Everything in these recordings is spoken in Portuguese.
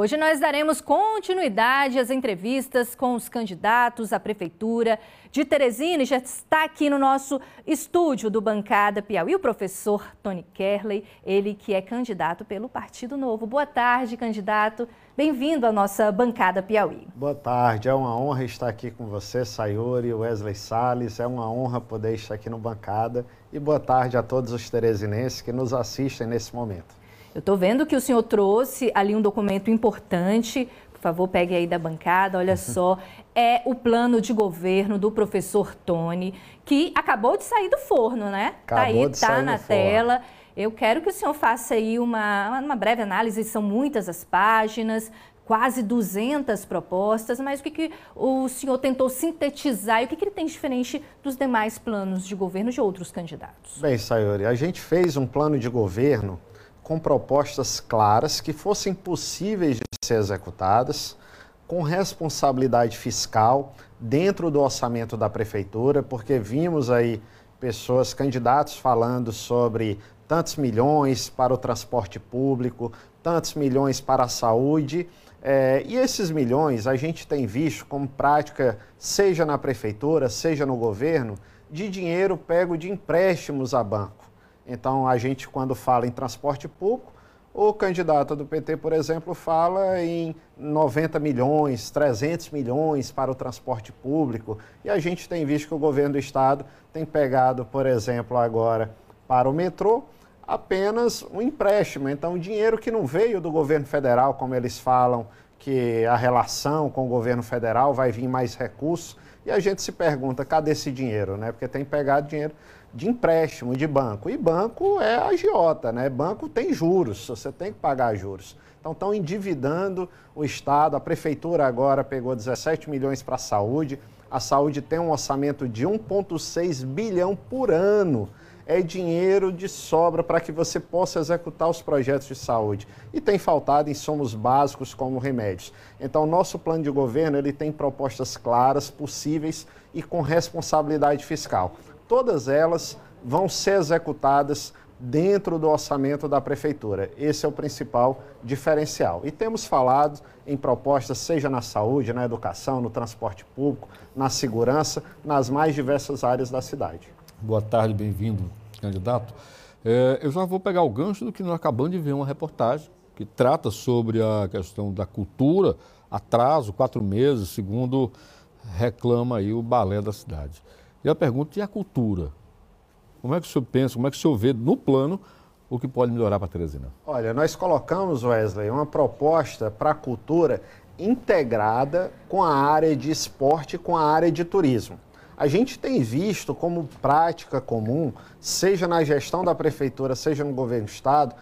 Hoje nós daremos continuidade às entrevistas com os candidatos à prefeitura de Teresina. E já está aqui no nosso estúdio do Bancada Piauí o professor Tony Kerley, ele que é candidato pelo Partido Novo. Boa tarde, candidato. Bem-vindo à nossa Bancada Piauí. Boa tarde, é uma honra estar aqui com você, Sayori, Wesley Salles. É uma honra poder estar aqui no Bancada. E boa tarde a todos os teresinenses que nos assistem nesse momento. Eu estou vendo que o senhor trouxe ali um documento importante. Por favor, pegue aí da bancada, olha uhum. só. É o plano de governo do professor Tony, que acabou de sair do forno, né? Acabou tá aí, de tá na tela. Forno. Eu quero que o senhor faça aí uma, uma breve análise, são muitas as páginas, quase 200 propostas, mas o que, que o senhor tentou sintetizar e o que, que ele tem diferente dos demais planos de governo de outros candidatos? Bem, Sayori, a gente fez um plano de governo com propostas claras que fossem possíveis de ser executadas, com responsabilidade fiscal dentro do orçamento da prefeitura, porque vimos aí pessoas, candidatos falando sobre tantos milhões para o transporte público, tantos milhões para a saúde. É, e esses milhões a gente tem visto como prática, seja na prefeitura, seja no governo, de dinheiro pego de empréstimos a banco. Então, a gente, quando fala em transporte público, o candidato do PT, por exemplo, fala em 90 milhões, 300 milhões para o transporte público. E a gente tem visto que o governo do estado tem pegado, por exemplo, agora para o metrô, apenas um empréstimo. Então, um dinheiro que não veio do governo federal, como eles falam, que a relação com o governo federal vai vir mais recursos. E a gente se pergunta, cadê esse dinheiro? Né? Porque tem pegado dinheiro de empréstimo de banco. E banco é agiota, né? Banco tem juros, você tem que pagar juros. Então estão endividando o Estado, a prefeitura agora pegou 17 milhões para a saúde. A saúde tem um orçamento de 1,6 bilhão por ano. É dinheiro de sobra para que você possa executar os projetos de saúde. E tem faltado insumos básicos como remédios. Então, nosso plano de governo ele tem propostas claras, possíveis e com responsabilidade fiscal todas elas vão ser executadas dentro do orçamento da prefeitura. Esse é o principal diferencial. E temos falado em propostas, seja na saúde, na educação, no transporte público, na segurança, nas mais diversas áreas da cidade. Boa tarde, bem-vindo, candidato. É, eu já vou pegar o gancho do que nós acabamos de ver uma reportagem que trata sobre a questão da cultura, atraso, quatro meses, segundo reclama aí o balé da cidade. E eu pergunto, e a cultura? Como é que o senhor pensa, como é que o senhor vê no plano o que pode melhorar para Teresina? Olha, nós colocamos, Wesley, uma proposta para a cultura integrada com a área de esporte e com a área de turismo. A gente tem visto como prática comum, seja na gestão da prefeitura, seja no governo do estado,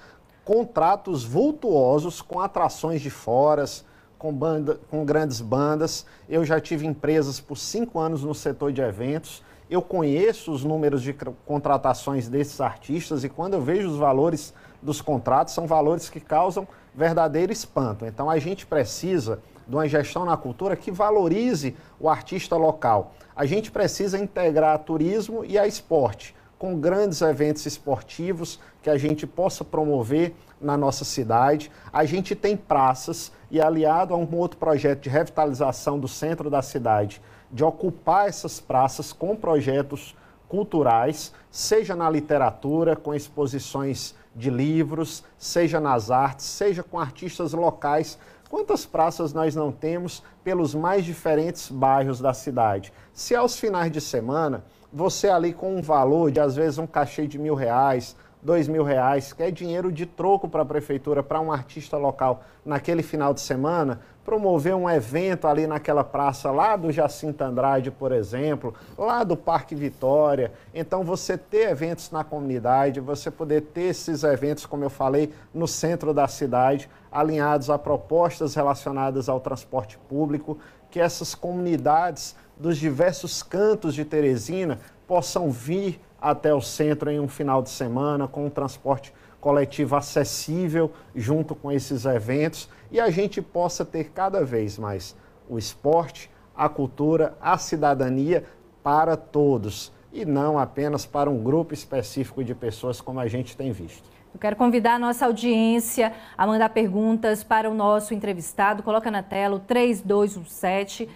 contratos vultuosos com atrações de foras, com, banda, com grandes bandas. Eu já tive empresas por cinco anos no setor de eventos eu conheço os números de contratações desses artistas e quando eu vejo os valores dos contratos, são valores que causam verdadeiro espanto. Então a gente precisa de uma gestão na cultura que valorize o artista local. A gente precisa integrar turismo e a esporte com grandes eventos esportivos que a gente possa promover na nossa cidade. A gente tem praças e aliado a um outro projeto de revitalização do centro da cidade, de ocupar essas praças com projetos culturais, seja na literatura, com exposições de livros, seja nas artes, seja com artistas locais. Quantas praças nós não temos pelos mais diferentes bairros da cidade? Se aos finais de semana você ali com um valor de às vezes um cachê de mil reais, dois mil reais, que é dinheiro de troco para a prefeitura, para um artista local naquele final de semana, promover um evento ali naquela praça lá do Jacinto Andrade, por exemplo, lá do Parque Vitória. Então você ter eventos na comunidade, você poder ter esses eventos, como eu falei, no centro da cidade, alinhados a propostas relacionadas ao transporte público, que essas comunidades dos diversos cantos de Teresina possam vir até o centro em um final de semana com um transporte coletivo acessível junto com esses eventos e a gente possa ter cada vez mais o esporte, a cultura, a cidadania para todos e não apenas para um grupo específico de pessoas como a gente tem visto. Eu quero convidar a nossa audiência a mandar perguntas para o nosso entrevistado. Coloca na tela o 3217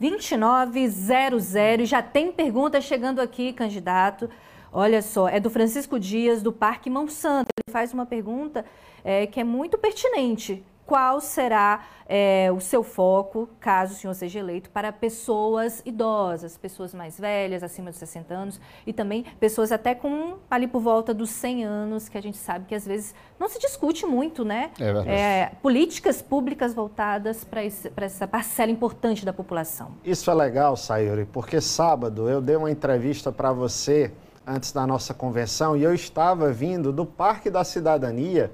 2900 e já tem pergunta chegando aqui, candidato. Olha só, é do Francisco Dias, do Parque Mão Santa. Ele faz uma pergunta é, que é muito pertinente qual será é, o seu foco, caso o senhor seja eleito, para pessoas idosas, pessoas mais velhas, acima dos 60 anos e também pessoas até com ali por volta dos 100 anos, que a gente sabe que às vezes não se discute muito, né? É verdade. É, políticas públicas voltadas para essa parcela importante da população. Isso é legal, Sayuri, porque sábado eu dei uma entrevista para você antes da nossa convenção e eu estava vindo do Parque da Cidadania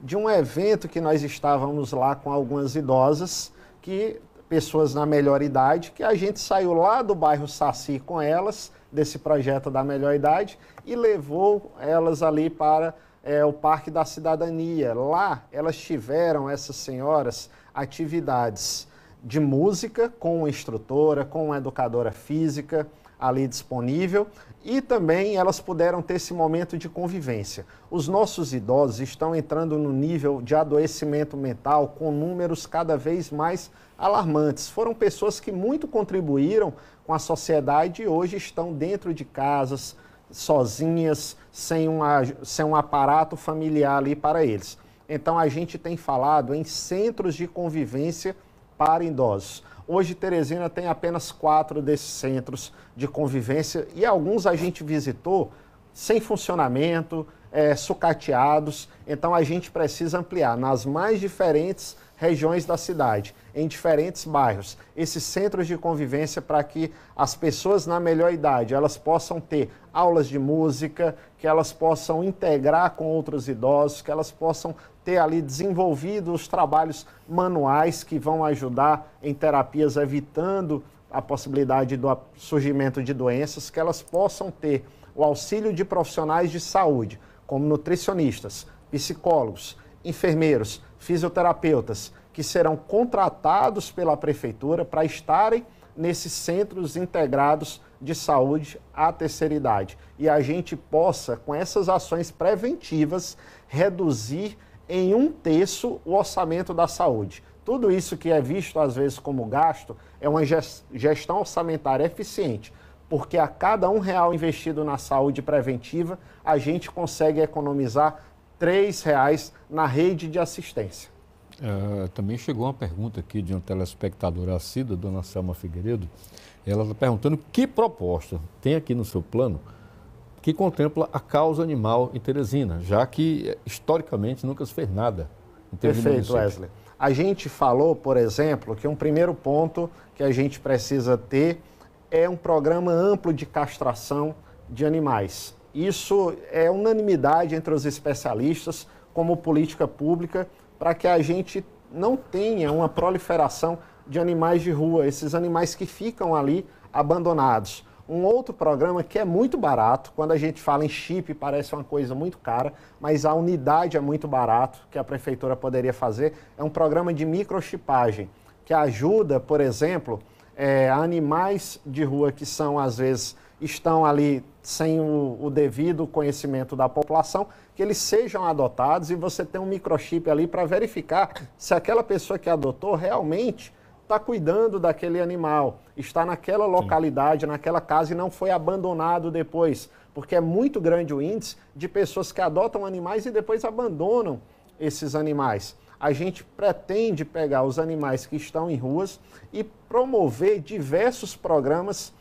de um evento que nós estávamos lá com algumas idosas, que pessoas na melhor idade, que a gente saiu lá do bairro Saci com elas, desse projeto da melhor idade, e levou elas ali para é, o Parque da Cidadania. Lá elas tiveram, essas senhoras, atividades de música com uma instrutora, com uma educadora física, ali disponível e também elas puderam ter esse momento de convivência. Os nossos idosos estão entrando no nível de adoecimento mental com números cada vez mais alarmantes. Foram pessoas que muito contribuíram com a sociedade e hoje estão dentro de casas, sozinhas, sem, uma, sem um aparato familiar ali para eles. Então a gente tem falado em centros de convivência para idosos. Hoje, Teresina tem apenas quatro desses centros de convivência e alguns a gente visitou sem funcionamento, é, sucateados. Então, a gente precisa ampliar nas mais diferentes regiões da cidade em diferentes bairros, esses centros de convivência para que as pessoas na melhor idade elas possam ter aulas de música, que elas possam integrar com outros idosos, que elas possam ter ali desenvolvido os trabalhos manuais que vão ajudar em terapias evitando a possibilidade do surgimento de doenças, que elas possam ter o auxílio de profissionais de saúde, como nutricionistas, psicólogos, enfermeiros, fisioterapeutas, que serão contratados pela prefeitura para estarem nesses centros integrados de saúde à terceira idade. E a gente possa, com essas ações preventivas, reduzir em um terço o orçamento da saúde. Tudo isso que é visto às vezes como gasto é uma gestão orçamentária eficiente, porque a cada um real investido na saúde preventiva, a gente consegue economizar três reais na rede de assistência. Uh, também chegou uma pergunta aqui de um telespectador assíduo dona Selma Figueiredo. Ela está perguntando que proposta tem aqui no seu plano que contempla a causa animal em Teresina, já que eh, historicamente nunca se fez nada. Em Perfeito, Wesley. A gente falou, por exemplo, que um primeiro ponto que a gente precisa ter é um programa amplo de castração de animais. Isso é unanimidade entre os especialistas como política pública para que a gente não tenha uma proliferação de animais de rua, esses animais que ficam ali abandonados. Um outro programa que é muito barato, quando a gente fala em chip parece uma coisa muito cara, mas a unidade é muito barato que a prefeitura poderia fazer, é um programa de microchipagem, que ajuda, por exemplo, é, animais de rua que são às vezes estão ali sem o, o, devido conhecimento da população, que eles sejam adotados e você tem um microchip ali para verificar se aquela pessoa que adotou realmente está cuidando daquele animal, está naquela localidade, Sim. naquela casa e não foi abandonado depois, porque é muito grande o índice de pessoas que adotam animais e depois abandonam esses animais. A gente pretende pegar os animais que estão em ruas e promover diversos programas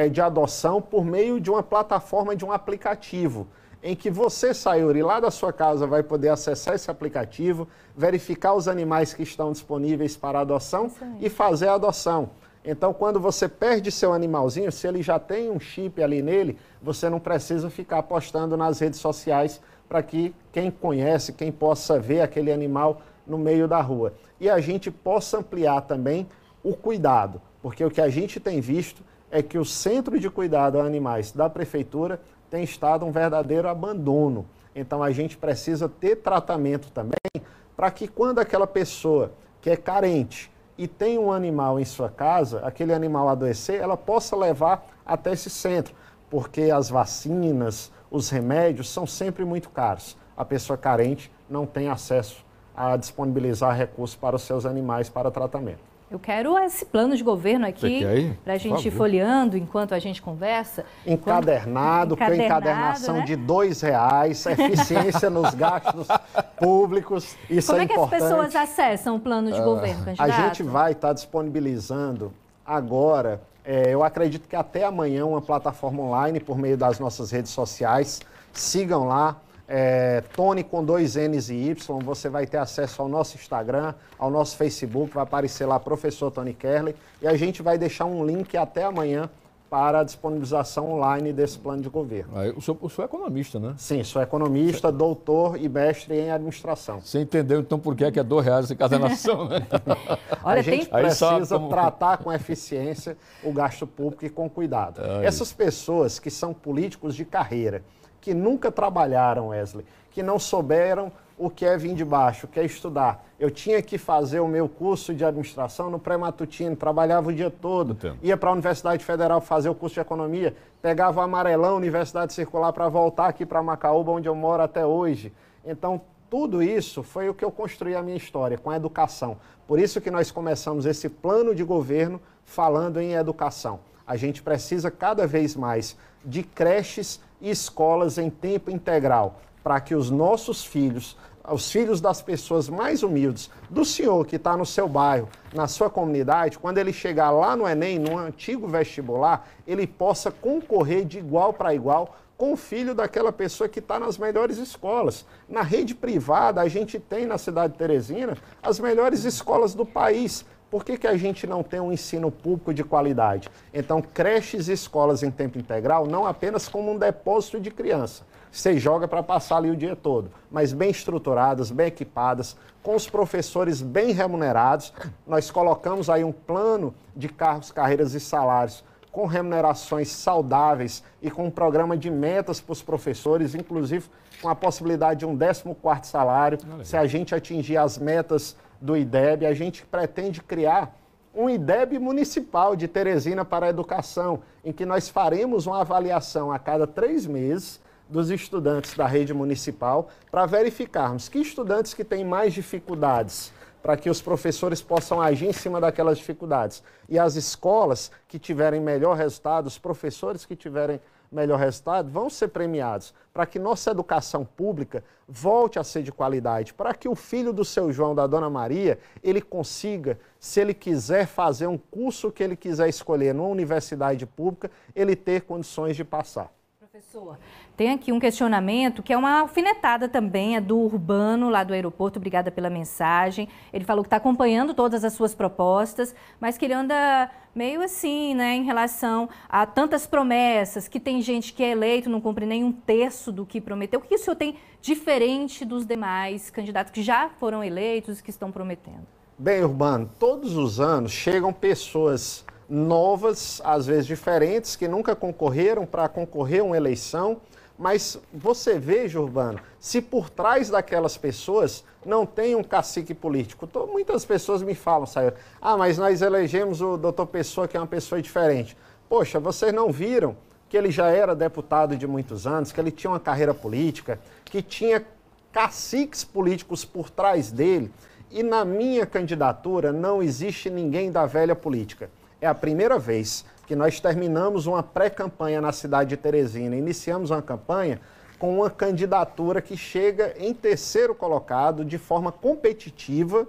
é, de adoção por meio de uma plataforma, de um aplicativo, em que você, Sayuri, lá da sua casa vai poder acessar esse aplicativo, verificar os animais que estão disponíveis para adoção e fazer a adoção. Então, quando você perde seu animalzinho, se ele já tem um chip ali nele, você não precisa ficar postando nas redes sociais para que quem conhece, quem possa ver aquele animal no meio da rua. E a gente possa ampliar também o cuidado, porque o que a gente tem visto é que o Centro de Cuidado a Animais da Prefeitura tem estado um verdadeiro abandono. Então a gente precisa ter tratamento também para que quando aquela pessoa que é carente e tem um animal em sua casa, aquele animal adoecer, ela possa levar até esse centro, porque as vacinas, os remédios são sempre muito caros. A pessoa carente não tem acesso a disponibilizar recursos para os seus animais para tratamento. Eu quero esse plano de governo aqui para a gente ir folheando enquanto a gente conversa. Encadernado, com encadernação né? de dois reais, eficiência nos gastos públicos. Isso Como é, é que as pessoas acessam o plano de uh, governo, ah, candidato? A gente vai estar tá disponibilizando agora, é, eu acredito que até amanhã, uma plataforma online por meio das nossas redes sociais. Sigam lá, é, Tony com dois N's e Y, você vai ter acesso ao nosso Instagram, ao nosso Facebook, vai aparecer lá Professor Tony Kerley, e a gente vai deixar um link até amanhã para a disponibilização online desse plano de governo. Ah, o, senhor, o senhor é economista, né? Sim, sou economista, doutor e mestre em administração. Você entendeu então por que é, que é dois reais em cada nação, né? Olha, a gente tem... precisa como... tratar com eficiência o gasto público e com cuidado. Essas pessoas que são políticos de carreira, que nunca trabalharam, Wesley, que não souberam o que é vir de baixo, o que é estudar. Eu tinha que fazer o meu curso de administração no pré-matutino, trabalhava o dia todo, Entendo. ia para a Universidade Federal fazer o curso de economia, pegava o amarelão, Universidade Circular, para voltar aqui para Macaúba, onde eu moro até hoje. Então, tudo isso foi o que eu construí a minha história, com a educação. Por isso que nós começamos esse plano de governo falando em educação. A gente precisa cada vez mais de creches e escolas em tempo integral, para que os nossos filhos, os filhos das pessoas mais humildes, do senhor que está no seu bairro, na sua comunidade, quando ele chegar lá no Enem, no antigo vestibular, ele possa concorrer de igual para igual com o filho daquela pessoa que está nas melhores escolas. Na rede privada, a gente tem na cidade de Teresina as melhores escolas do país por que, que a gente não tem um ensino público de qualidade? Então, creches e escolas em tempo integral, não apenas como um depósito de criança, você joga para passar ali o dia todo, mas bem estruturadas, bem equipadas, com os professores bem remunerados. Nós colocamos aí um plano de carros, carreiras e salários com remunerações saudáveis e com um programa de metas para os professores, inclusive com a possibilidade de um 14 salário, se a gente atingir as metas do IDEB, a gente pretende criar um IDEB municipal de Teresina para a educação, em que nós faremos uma avaliação a cada três meses dos estudantes da rede municipal para verificarmos que estudantes que têm mais dificuldades para que os professores possam agir em cima daquelas dificuldades. E as escolas que tiverem melhor resultado, os professores que tiverem melhor resultado vão ser premiados para que nossa educação pública volte a ser de qualidade, para que o filho do seu João, da dona Maria, ele consiga, se ele quiser fazer um curso que ele quiser escolher numa universidade pública, ele ter condições de passar. Professor, tem aqui um questionamento que é uma alfinetada também, é do Urbano, lá do aeroporto. Obrigada pela mensagem. Ele falou que está acompanhando todas as suas propostas, mas que ele anda meio assim, né, em relação a tantas promessas, que tem gente que é eleito, não cumpre nem um terço do que prometeu. O que o senhor tem diferente dos demais candidatos que já foram eleitos e que estão prometendo? Bem, Urbano, todos os anos chegam pessoas novas, às vezes diferentes, que nunca concorreram para concorrer a uma eleição. Mas você veja, Urbano, se por trás daquelas pessoas não tem um cacique político. Tô, muitas pessoas me falam, Sayuri, ah, mas nós elegemos o doutor Pessoa, que é uma pessoa diferente. Poxa, vocês não viram que ele já era deputado de muitos anos, que ele tinha uma carreira política, que tinha caciques políticos por trás dele. E na minha candidatura não existe ninguém da velha política é a primeira vez que nós terminamos uma pré-campanha na cidade de Teresina, iniciamos uma campanha com uma candidatura que chega em terceiro colocado de forma competitiva,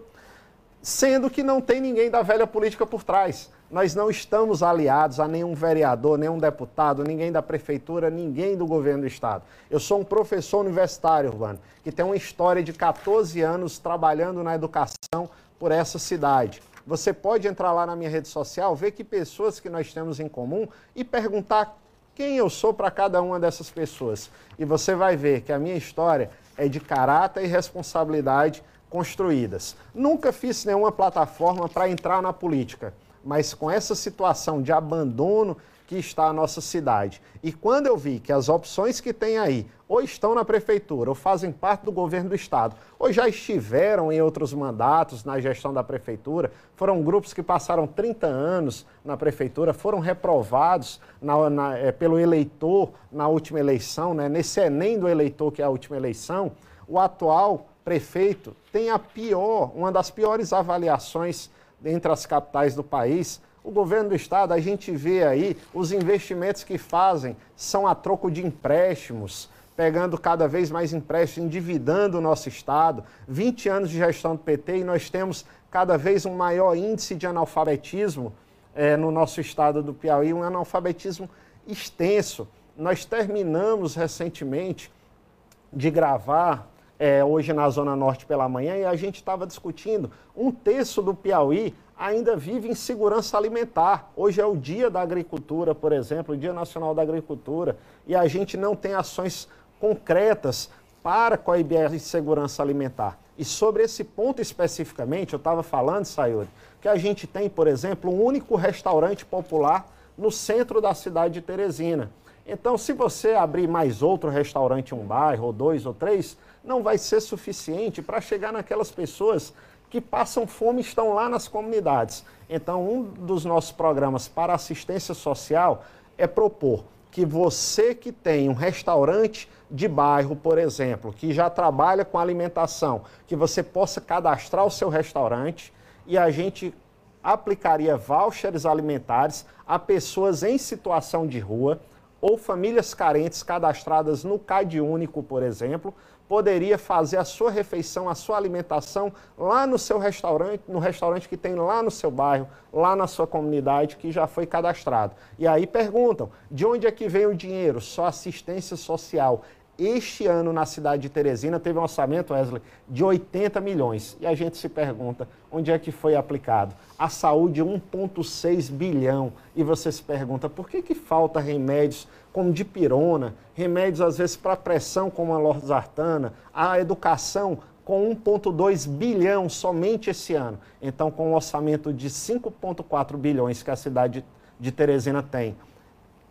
sendo que não tem ninguém da velha política por trás. Nós não estamos aliados a nenhum vereador, nenhum deputado, ninguém da prefeitura, ninguém do governo do estado. Eu sou um professor universitário, Urbano, que tem uma história de 14 anos trabalhando na educação por essa cidade. Você pode entrar lá na minha rede social, ver que pessoas que nós temos em comum e perguntar quem eu sou para cada uma dessas pessoas. E você vai ver que a minha história é de caráter e responsabilidade construídas. Nunca fiz nenhuma plataforma para entrar na política, mas com essa situação de abandono que está a nossa cidade. E quando eu vi que as opções que tem aí ou estão na prefeitura, ou fazem parte do governo do estado, ou já estiveram em outros mandatos na gestão da prefeitura, foram grupos que passaram 30 anos na prefeitura, foram reprovados na, na, é, pelo eleitor na última eleição, né? nesse Enem do eleitor que é a última eleição, o atual prefeito tem a pior, uma das piores avaliações entre as capitais do país o governo do estado, a gente vê aí os investimentos que fazem são a troco de empréstimos, pegando cada vez mais empréstimos, endividando o nosso estado. 20 anos de gestão do PT e nós temos cada vez um maior índice de analfabetismo é, no nosso estado do Piauí, um analfabetismo extenso. Nós terminamos recentemente de gravar é, hoje na Zona Norte pela manhã e a gente estava discutindo um terço do Piauí ainda vive insegurança alimentar. Hoje é o Dia da Agricultura, por exemplo, o Dia Nacional da Agricultura, e a gente não tem ações concretas para coibir a insegurança alimentar. E sobre esse ponto especificamente, eu estava falando, Sayuri, que a gente tem, por exemplo, um único restaurante popular no centro da cidade de Teresina. Então, se você abrir mais outro restaurante em um bairro, ou dois ou três, não vai ser suficiente para chegar naquelas pessoas que passam fome estão lá nas comunidades. Então, um dos nossos programas para assistência social é propor que você que tem um restaurante de bairro, por exemplo, que já trabalha com alimentação, que você possa cadastrar o seu restaurante e a gente aplicaria vouchers alimentares a pessoas em situação de rua ou famílias carentes cadastradas no Cade Único, por exemplo, poderia fazer a sua refeição, a sua alimentação lá no seu restaurante, no restaurante que tem lá no seu bairro, lá na sua comunidade que já foi cadastrado. E aí perguntam: de onde é que vem o dinheiro? Só assistência social. Este ano, na cidade de Teresina, teve um orçamento, Wesley, de 80 milhões. E a gente se pergunta onde é que foi aplicado. A saúde, 1,6 bilhão. E você se pergunta por que, que falta remédios como dipirona, remédios às vezes para pressão, como a losartana, a educação com 1,2 bilhão somente esse ano. Então, com um orçamento de 5,4 bilhões que a cidade de Teresina tem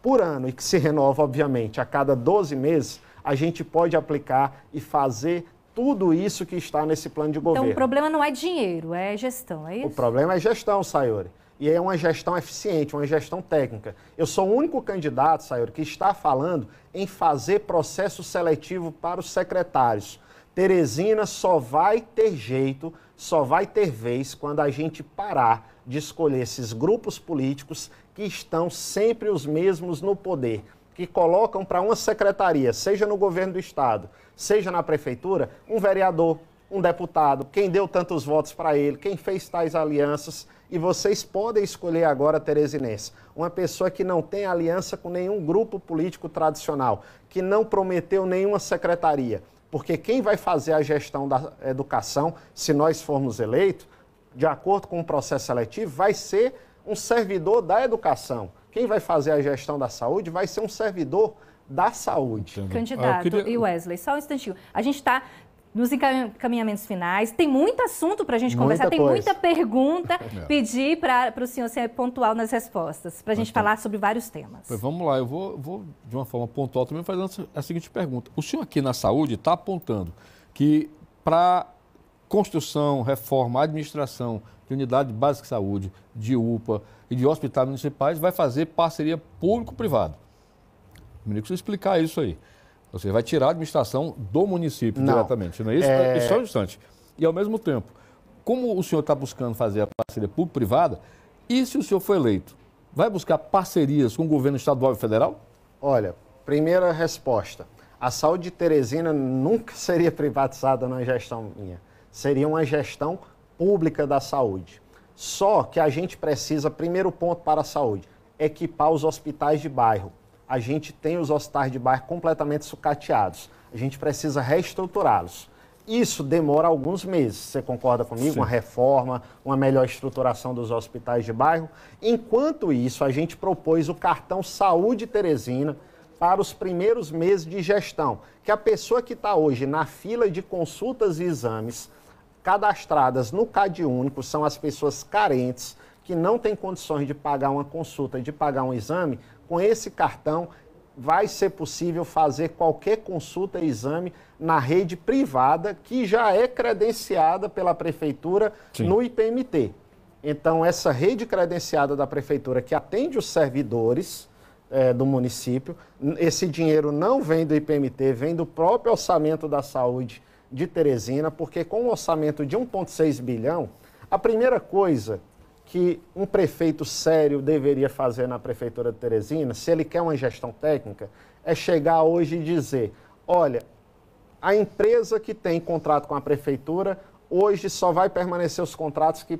por ano e que se renova, obviamente, a cada 12 meses, a gente pode aplicar e fazer tudo isso que está nesse plano de governo. Então, o problema não é dinheiro, é gestão, é isso? O problema é gestão, Sayori. E é uma gestão eficiente, uma gestão técnica. Eu sou o único candidato, Sayuri, que está falando em fazer processo seletivo para os secretários. Teresina só vai ter jeito, só vai ter vez quando a gente parar de escolher esses grupos políticos que estão sempre os mesmos no poder, que colocam para uma secretaria, seja no governo do estado, seja na prefeitura, um vereador, um deputado, quem deu tantos votos para ele, quem fez tais alianças e vocês podem escolher agora, Teresinense, uma pessoa que não tem aliança com nenhum grupo político tradicional, que não prometeu nenhuma secretaria. Porque quem vai fazer a gestão da educação, se nós formos eleitos, de acordo com o processo seletivo, vai ser um servidor da educação. Quem vai fazer a gestão da saúde vai ser um servidor da saúde. Entendo. Candidato, ah, queria... e Wesley, só um instantinho. A gente está nos encaminhamentos finais. Tem muito assunto para a gente muita conversar, tem muita pergunta. É. pedir para o senhor ser pontual nas respostas, para a gente então, falar sobre vários temas. Pois vamos lá, eu vou, vou, de uma forma pontual também fazendo a seguinte pergunta. O senhor aqui na saúde está apontando que para construção, reforma, administração de unidade básica de saúde, de UPA e de hospitais municipais vai fazer parceria público-privado. Menino, que explicar isso aí. Ou seja, vai tirar a administração do município não. diretamente, não é isso? É... Só um instante. E ao mesmo tempo, como o senhor está buscando fazer a parceria público-privada, e se o senhor for eleito, vai buscar parcerias com o governo estadual e federal? Olha, primeira resposta. A saúde de Teresina nunca seria privatizada na gestão minha. Seria uma gestão pública da saúde. Só que a gente precisa, primeiro ponto para a saúde, equipar os hospitais de bairro a gente tem os hospitais de bairro completamente sucateados. A gente precisa reestruturá-los. Isso demora alguns meses. Você concorda comigo? Sim. Uma reforma, uma melhor estruturação dos hospitais de bairro. Enquanto isso, a gente propôs o cartão Saúde Teresina para os primeiros meses de gestão, que a pessoa que está hoje na fila de consultas e exames cadastradas no CAD único são as pessoas carentes que não têm condições de pagar uma consulta, de pagar um exame, com esse cartão vai ser possível fazer qualquer consulta e exame na rede privada que já é credenciada pela prefeitura Sim. no IPMT. Então, essa rede credenciada da prefeitura que atende os servidores é, do município, esse dinheiro não vem do IPMT, vem do próprio orçamento da saúde de Teresina, porque com um orçamento de 1,6 bilhão, a primeira coisa que um prefeito sério deveria fazer na prefeitura de Teresina, se ele quer uma gestão técnica, é chegar hoje e dizer: olha, a empresa que tem contrato com a prefeitura, hoje só vai permanecer os contratos que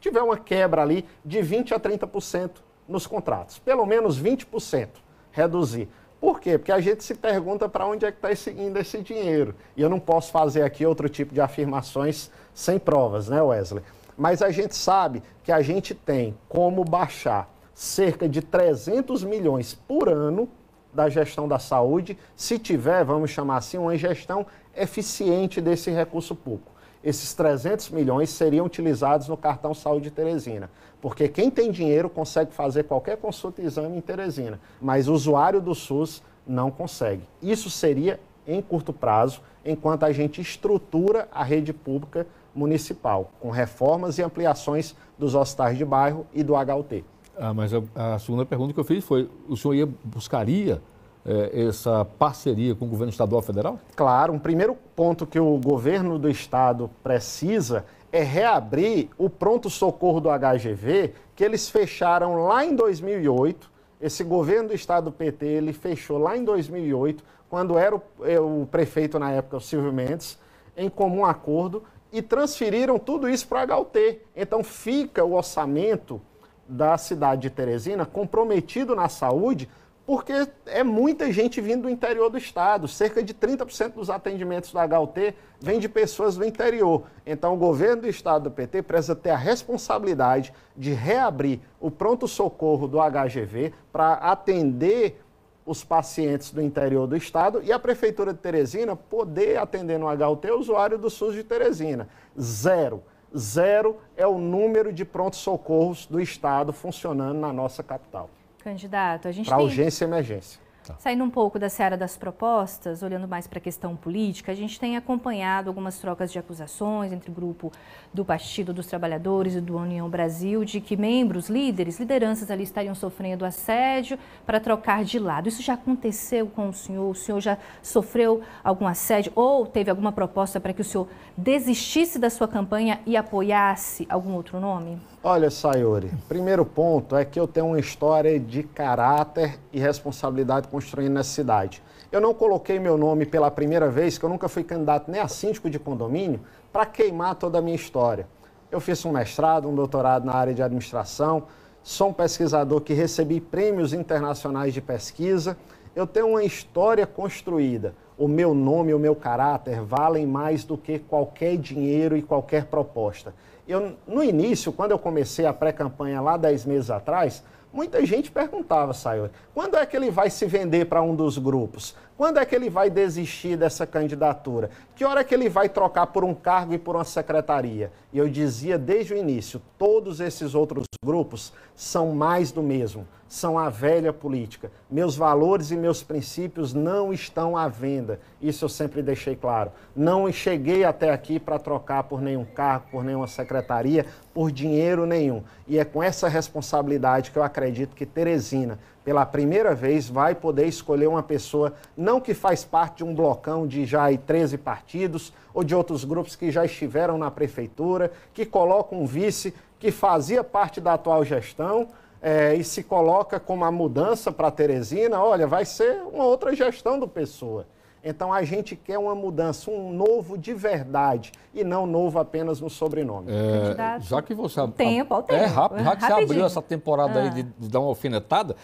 tiver uma quebra ali de 20 a 30% nos contratos, pelo menos 20% reduzir. Por quê? Porque a gente se pergunta para onde é que está indo esse dinheiro. E eu não posso fazer aqui outro tipo de afirmações sem provas, né, Wesley? Mas a gente sabe que a gente tem como baixar cerca de 300 milhões por ano da gestão da saúde, se tiver, vamos chamar assim, uma gestão eficiente desse recurso público. Esses 300 milhões seriam utilizados no cartão Saúde Teresina, porque quem tem dinheiro consegue fazer qualquer consulta e exame em Teresina, mas o usuário do SUS não consegue. Isso seria em curto prazo, enquanto a gente estrutura a rede pública municipal, com reformas e ampliações dos hospitais de bairro e do HUT. Ah, mas a, a, segunda pergunta que eu fiz foi: o senhor ia, buscaria eh, essa parceria com o governo estadual federal? Claro, um primeiro ponto que o governo do estado precisa é reabrir o pronto-socorro do HGV, que eles fecharam lá em 2008. Esse governo do estado do PT, ele fechou lá em 2008, quando era o, eh, o prefeito na época, o Silvio Mendes, em comum acordo, e transferiram tudo isso para a HUT. Então fica o orçamento da cidade de Teresina comprometido na saúde, porque é muita gente vindo do interior do estado. Cerca de 30% dos atendimentos da HUT vem de pessoas do interior. Então o governo do estado do PT precisa ter a responsabilidade de reabrir o pronto-socorro do HGV para atender os pacientes do interior do estado e a Prefeitura de Teresina poder atender no HUT o usuário do SUS de Teresina. Zero. Zero é o número de prontos-socorros do estado funcionando na nossa capital. Candidato, a gente Para tem... urgência e emergência. Tá. Saindo um pouco da seara das propostas, olhando mais para a questão política, a gente tem acompanhado algumas trocas de acusações entre o grupo do Partido dos Trabalhadores e do União Brasil de que membros, líderes, lideranças ali estariam sofrendo assédio para trocar de lado. Isso já aconteceu com o senhor? O senhor já sofreu algum assédio ou teve alguma proposta para que o senhor desistisse da sua campanha e apoiasse algum outro nome? Olha, Sayori, primeiro ponto é que eu tenho uma história de caráter e responsabilidade construindo nessa cidade. Eu não coloquei meu nome pela primeira vez, que eu nunca fui candidato nem a síndico de condomínio, para queimar toda a minha história. Eu fiz um mestrado, um doutorado na área de administração, sou um pesquisador que recebi prêmios internacionais de pesquisa. Eu tenho uma história construída. O meu nome, o meu caráter valem mais do que qualquer dinheiro e qualquer proposta. Eu, no início, quando eu comecei a pré-campanha lá 10 meses atrás, muita gente perguntava, Sayuri, quando é que ele vai se vender para um dos grupos? Quando é que ele vai desistir dessa candidatura? Que hora é que ele vai trocar por um cargo e por uma secretaria? E eu dizia desde o início, todos esses outros grupos são mais do mesmo, são a velha política. Meus valores e meus princípios não estão à venda. Isso eu sempre deixei claro. Não cheguei até aqui para trocar por nenhum cargo, por nenhuma secretaria, por dinheiro nenhum. E é com essa responsabilidade que eu acredito que Teresina pela primeira vez, vai poder escolher uma pessoa não que faz parte de um blocão de já 13 partidos ou de outros grupos que já estiveram na prefeitura, que coloca um vice que fazia parte da atual gestão. É, e se coloca como a mudança para Teresina, olha, vai ser uma outra gestão do Pessoa. Então a gente quer uma mudança, um novo de verdade e não novo apenas no sobrenome. É, já que você. Tempo, a, é tempo. É rápido, já que você abriu essa temporada ah. aí de, de dar uma alfinetada.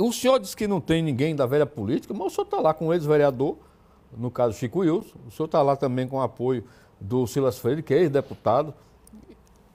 O senhor diz que não tem ninguém da velha política, mas o senhor está lá com o ex-vereador, no caso Chico Wilson, o senhor está lá também com o apoio do Silas Freire, que é ex-deputado.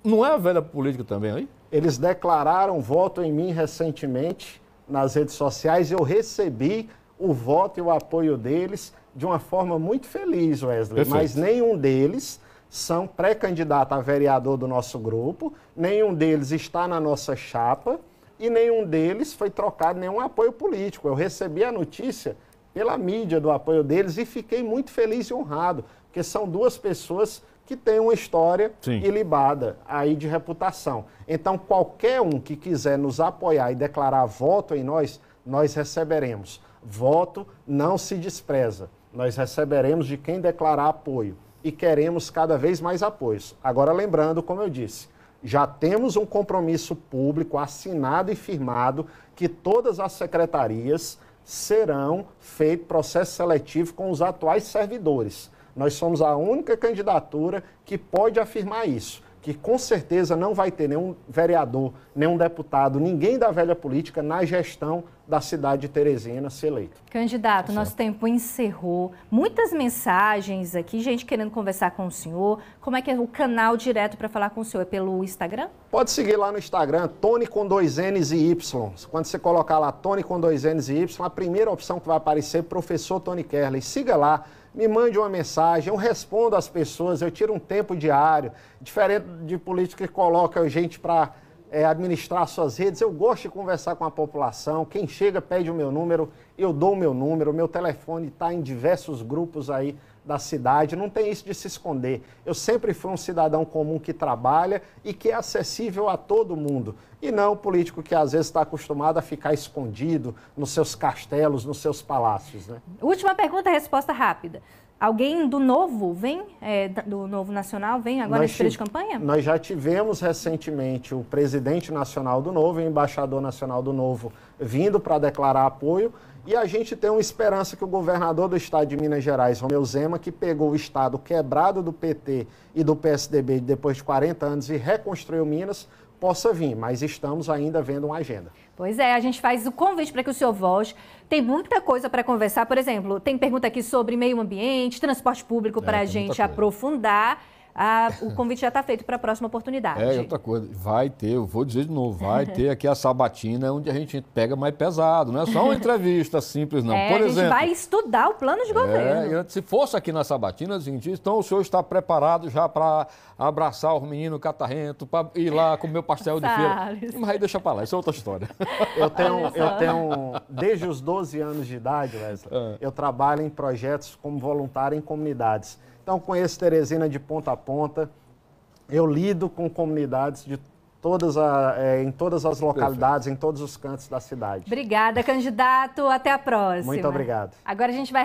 Não é a velha política também aí? Eles declararam voto em mim recentemente nas redes sociais. Eu recebi o voto e o apoio deles de uma forma muito feliz, Wesley. Perfeito. Mas nenhum deles são pré-candidato a vereador do nosso grupo, nenhum deles está na nossa chapa e nenhum deles foi trocado nenhum apoio político. Eu recebi a notícia pela mídia do apoio deles e fiquei muito feliz e honrado, porque são duas pessoas que têm uma história Sim. ilibada aí de reputação. Então, qualquer um que quiser nos apoiar e declarar voto em nós, nós receberemos. Voto não se despreza. Nós receberemos de quem declarar apoio e queremos cada vez mais apoios. Agora, lembrando, como eu disse, já temos um compromisso público assinado e firmado que todas as secretarias serão feito processo seletivo com os atuais servidores. Nós somos a única candidatura que pode afirmar isso que com certeza não vai ter nenhum vereador, nenhum deputado, ninguém da velha política na gestão da cidade de Teresina ser eleito. Candidato, é nosso tempo encerrou. Muitas mensagens aqui, gente querendo conversar com o senhor. Como é que é o canal direto para falar com o senhor? É pelo Instagram? Pode seguir lá no Instagram, Tony com dois N's e Y. Quando você colocar lá Tony com dois N's e Y, a primeira opção que vai aparecer é professor Tony Kerley. Siga lá me mande uma mensagem, eu respondo às pessoas, eu tiro um tempo diário. Diferente de político que coloca gente para é, administrar suas redes, eu gosto de conversar com a população. Quem chega pede o meu número, eu dou o meu número, meu telefone está em diversos grupos aí da cidade, não tem isso de se esconder. Eu sempre fui um cidadão comum que trabalha e que é acessível a todo mundo. E não o político que às vezes está acostumado a ficar escondido nos seus castelos, nos seus palácios. Né? Última pergunta, resposta rápida. Alguém do Novo vem, é, do Novo Nacional, vem agora nesse período de campanha? Nós já tivemos recentemente o presidente nacional do Novo e o embaixador nacional do Novo vindo para declarar apoio. E a gente tem uma esperança que o governador do estado de Minas Gerais, Romeu Zema, que pegou o estado quebrado do PT e do PSDB depois de 40 anos e reconstruiu Minas, possa vir, mas estamos ainda vendo uma agenda. Pois é, a gente faz o convite para que o senhor volte. Tem muita coisa para conversar, por exemplo, tem pergunta aqui sobre meio ambiente, transporte público é, para a gente aprofundar a, o convite já está feito para a próxima oportunidade. É, outra coisa, vai ter, eu vou dizer de novo, vai ter aqui a sabatina onde a gente pega mais pesado, não é só uma entrevista simples, não. É, Por a gente vai estudar o plano de é, governo. É, se fosse aqui na sabatina, então o senhor está preparado já para abraçar o menino catarrento, para ir lá comer o pastel de feira. Mas aí deixa para lá, isso é outra história. Eu tenho, eu tenho, desde os 12 anos de idade, Wesley, é. eu trabalho em projetos como voluntário em comunidades. Então, conheço Teresina de ponta a ponta. Eu lido com comunidades de todas a, é, em todas as localidades, Perfeito. em todos os cantos da cidade. Obrigada, candidato. Até a próxima. Muito obrigado. Agora a gente vai